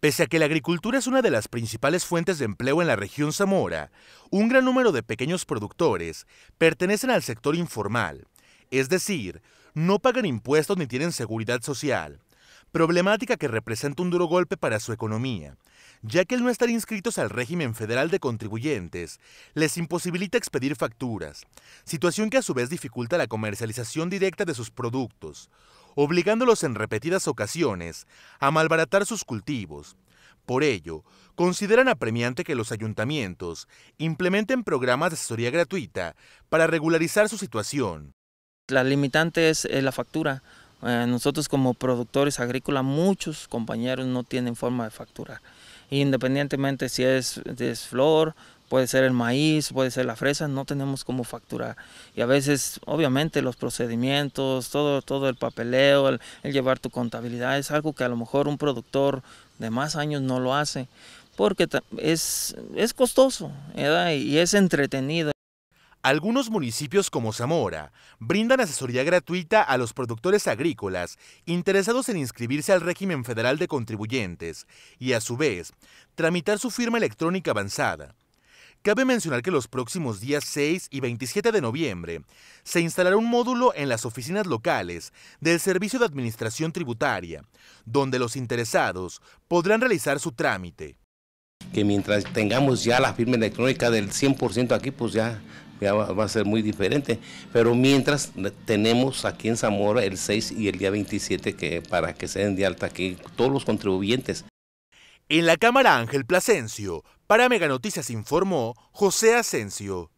Pese a que la agricultura es una de las principales fuentes de empleo en la región Zamora, un gran número de pequeños productores pertenecen al sector informal, es decir, no pagan impuestos ni tienen seguridad social, problemática que representa un duro golpe para su economía, ya que el no estar inscritos al régimen federal de contribuyentes les imposibilita expedir facturas, situación que a su vez dificulta la comercialización directa de sus productos, obligándolos en repetidas ocasiones a malbaratar sus cultivos. Por ello, consideran apremiante que los ayuntamientos implementen programas de asesoría gratuita para regularizar su situación. La limitante es eh, la factura. Eh, nosotros como productores agrícolas, muchos compañeros no tienen forma de facturar. Independientemente si es, es flor, puede ser el maíz, puede ser la fresa, no tenemos cómo facturar. Y a veces, obviamente, los procedimientos, todo, todo el papeleo, el, llevar tu contabilidad, es algo que a lo mejor un productor de más años no lo hace, porque es, costoso y es entretenido. Algunos municipios como Zamora brindan asesoría gratuita a los productores agrícolas interesados en inscribirse al régimen federal de contribuyentes y a su vez tramitar su firma electrónica avanzada. Cabe mencionar que los próximos días 6 y 27 de noviembre se instalará un módulo en las oficinas locales del Servicio de Administración Tributaria, donde los interesados podrán realizar su trámite. Que mientras tengamos ya la firma electrónica del 100% aquí, pues ya, va, a ser muy diferente. Pero mientras tenemos aquí en Zamora el 6 y el día 27 que, para que se den de alta aquí todos los contribuyentes. En la Cámara Ángel Plasencio, para Mega Noticias informó José Asensio.